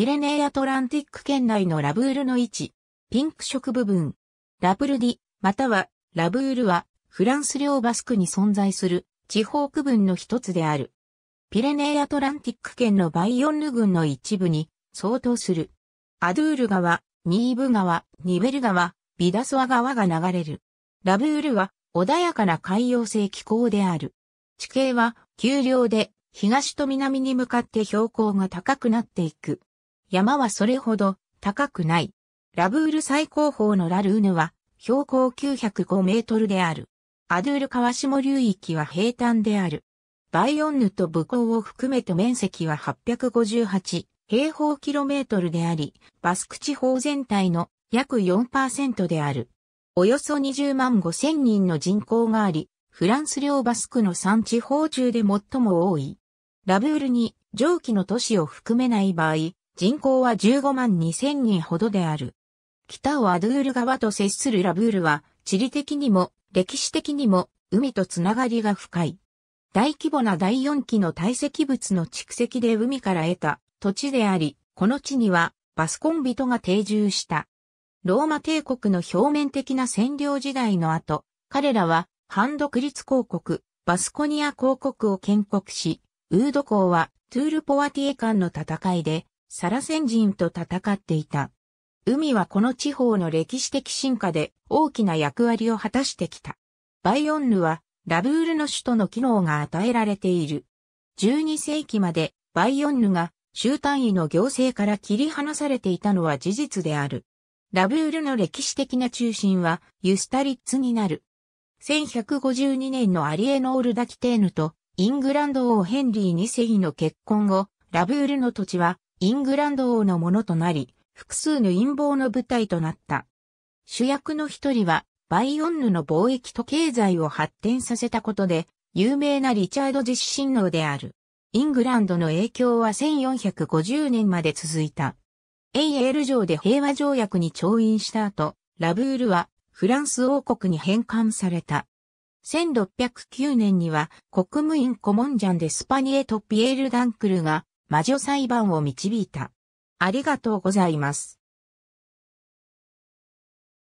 ピレネーアトランティック圏内のラブールの位置、ピンク色部分、ラブルディ、またはラブールはフランス領バスクに存在する地方区分の一つである。ピレネーアトランティック圏のバイオンヌ群の一部に相当する。アドゥール川、ニーブ川、ニベル川、ビダソア川が流れる。ラブールは穏やかな海洋性気候である。地形は丘陵で東と南に向かって標高が高くなっていく。山はそれほど高くない。ラブール最高峰のラルーヌは標高905メートルである。アドゥール川下流域は平坦である。バイオンヌと武港を含めて面積は858平方キロメートルであり、バスク地方全体の約4%である。およそ20万5千人の人口があり、フランス領バスクの産地方中で最も多い。ラブールに蒸気の都市を含めない場合、人口は15万2000人ほどである。北をアドゥール川と接するラブールは、地理的にも、歴史的にも、海とつながりが深い。大規模な第4期の堆積物の蓄積で海から得た土地であり、この地にはバスコン人が定住した。ローマ帝国の表面的な占領時代の後、彼らは反独立公国、バスコニア公国を建国し、ウード公はトゥールポワティエ間の戦いでサラセン人と戦っていた。海はこの地方の歴史的進化で大きな役割を果たしてきた。バイオンヌはラブールの首都の機能が与えられている。12世紀までバイオンヌが州単位の行政から切り離されていたのは事実である。ラブールの歴史的な中心はユスタリッツになる。1152年のアリエノール・ダキテーヌとイングランド王ヘンリー2世の結婚後、ラブールの土地はイングランド王のものとなり、複数の陰謀の舞台となった。主役の一人は、バイオンヌの貿易と経済を発展させたことで、有名なリチャード自身王である。イングランドの影響は1450年まで続いた。エイエール城で平和条約に調印した後、ラブールはフランス王国に返還された。1609年には国務院コモンジャンでスパニエとピエール・ダンクルが魔女裁判を導いた。ありがとうございます。